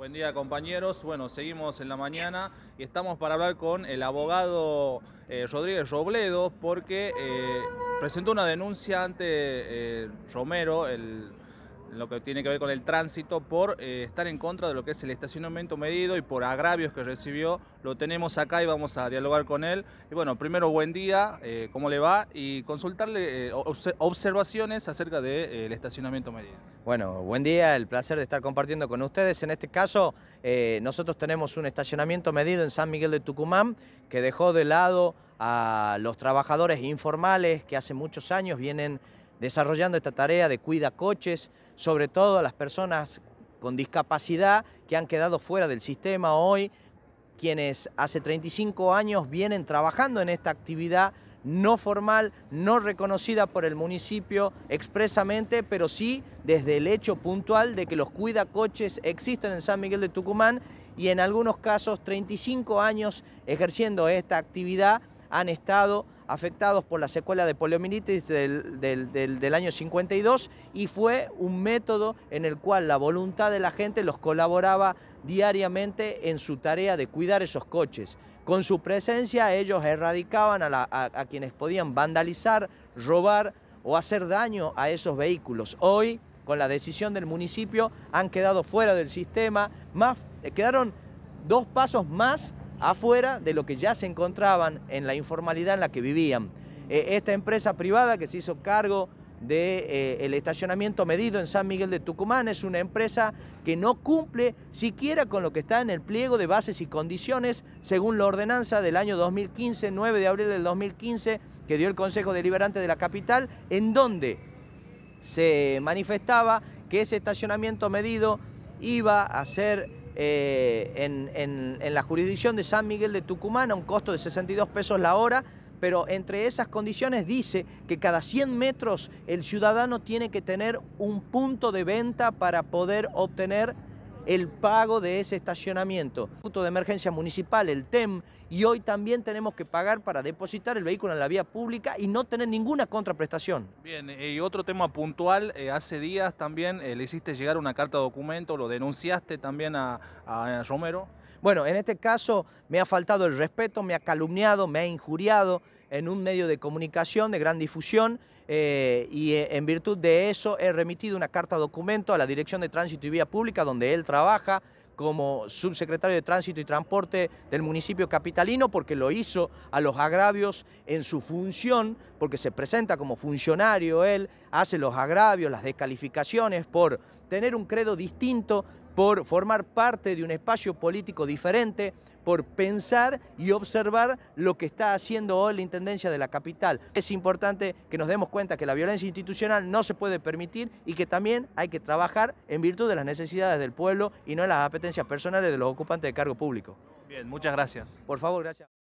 Buen día compañeros, bueno, seguimos en la mañana y estamos para hablar con el abogado eh, Rodríguez Robledo porque eh, presentó una denuncia ante eh, Romero, el lo que tiene que ver con el tránsito por eh, estar en contra de lo que es el estacionamiento medido y por agravios que recibió. Lo tenemos acá y vamos a dialogar con él. Y bueno, primero buen día, eh, cómo le va y consultarle eh, observaciones acerca del estacionamiento medido. Bueno, buen día, el placer de estar compartiendo con ustedes. En este caso, nosotros tenemos un estacionamiento medido en San Miguel de Tucumán que dejó de lado a los trabajadores informales que hace muchos años vienen desarrollando esta tarea de cuida coches, sobre todo a las personas con discapacidad que han quedado fuera del sistema hoy, quienes hace 35 años vienen trabajando en esta actividad no formal, no reconocida por el municipio expresamente, pero sí desde el hecho puntual de que los cuidacoches existen en San Miguel de Tucumán y en algunos casos 35 años ejerciendo esta actividad han estado afectados por la secuela de poliomielitis del, año 52 y fue un método en el cual la voluntad de la gente los colaboraba diariamente en su tarea de cuidar esos coches. Con su presencia ellos erradicaban a, la, quienes podían vandalizar, robar o hacer daño a esos vehículos. Hoy, con la decisión del municipio, han quedado fuera del sistema, más, eh, quedaron dos pasos más afuera de lo que ya se encontraban en la informalidad en la que vivían. Eh, esta empresa privada que se hizo cargo del de, eh, estacionamiento medido en San Miguel de Tucumán es una empresa que no cumple siquiera con lo que está en el pliego de bases y condiciones según la ordenanza del año 2015, 9 de abril del 2015, que dio el Consejo Deliberante de la Capital, en donde se manifestaba que ese estacionamiento medido iba a ser eh, en, en, la jurisdicción de San Miguel de Tucumán a un costo de 62 pesos la hora, pero entre esas condiciones dice que cada 100 metros el ciudadano tiene que tener un punto de venta para poder obtener el pago de ese estacionamiento. El de Emergencia Municipal, el TEM, y hoy también tenemos que pagar para depositar el vehículo en la vía pública y no tener ninguna contraprestación. Bien, eh, y otro tema puntual, eh, hace días también eh, le hiciste llegar una carta de documento, lo denunciaste también a, a Romero. Bueno, en este caso me ha faltado el respeto, me ha calumniado, me ha injuriado en un medio de comunicación de gran difusión eh, y eh, en virtud de eso he remitido una carta documento a la Dirección de Tránsito y Vía Pública donde él trabaja como subsecretario de Tránsito y Transporte del municipio capitalino porque lo hizo a los agravios en su función, porque se presenta como funcionario él, hace los agravios, las descalificaciones por tener un credo distinto, por formar parte de un espacio político diferente, por pensar y observar lo que está haciendo hoy la Intendencia de la Capital. Es importante que nos demos cuenta que la violencia institucional no se puede permitir y que también hay que trabajar en virtud de las necesidades del pueblo y no en las apetencias personales de los ocupantes de cargo público. Bien, muchas gracias. Por favor, gracias.